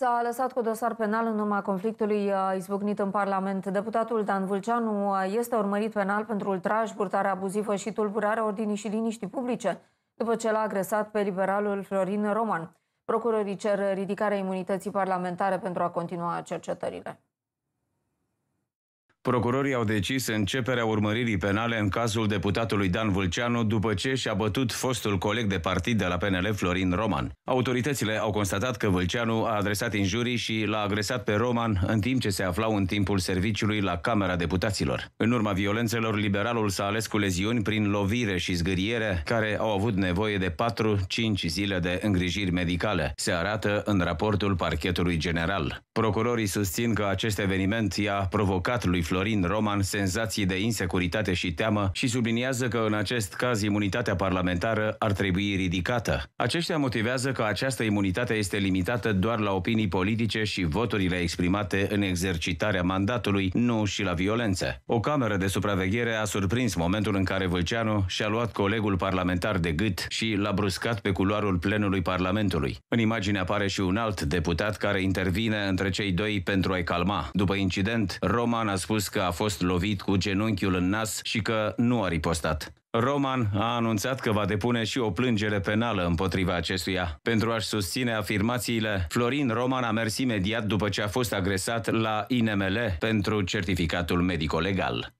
S-a lăsat cu dosar penal în urma conflictului izbucnit în Parlament. Deputatul Dan Vulceanu este urmărit penal pentru ultraj, purtare abuzivă și tulburarea ordinii și liniștii publice, după ce l-a agresat pe liberalul Florin Roman. Procurorii cer ridicarea imunității parlamentare pentru a continua cercetările. Procurorii au decis începerea urmăririi penale în cazul deputatului Dan Vulceanu după ce și-a bătut fostul coleg de partid de la PNL Florin Roman. Autoritățile au constatat că Vulceanu a adresat injurii și l-a agresat pe Roman în timp ce se aflau în timpul serviciului la Camera Deputaților. În urma violențelor, liberalul s-a ales cu leziuni prin lovire și zgâriere, care au avut nevoie de 4-5 zile de îngrijiri medicale, se arată în raportul parchetului general. Procurorii susțin că acest eveniment i-a provocat lui Florin Florin Roman senzații de insecuritate și teamă și subliniază că în acest caz imunitatea parlamentară ar trebui ridicată. Aceștia motivează că această imunitate este limitată doar la opinii politice și voturile exprimate în exercitarea mandatului, nu și la violență. O cameră de supraveghere a surprins momentul în care Vâlceanu și-a luat colegul parlamentar de gât și l-a bruscat pe culoarul plenului Parlamentului. În imagine apare și un alt deputat care intervine între cei doi pentru a-i calma. După incident, Roman a spus spus că a fost lovit cu genunchiul în nas și că nu a ripostat. Roman a anunțat că va depune și o plângere penală împotriva acestuia. Pentru a-și susține afirmațiile, Florin Roman a mers imediat după ce a fost agresat la INML pentru certificatul medico-legal.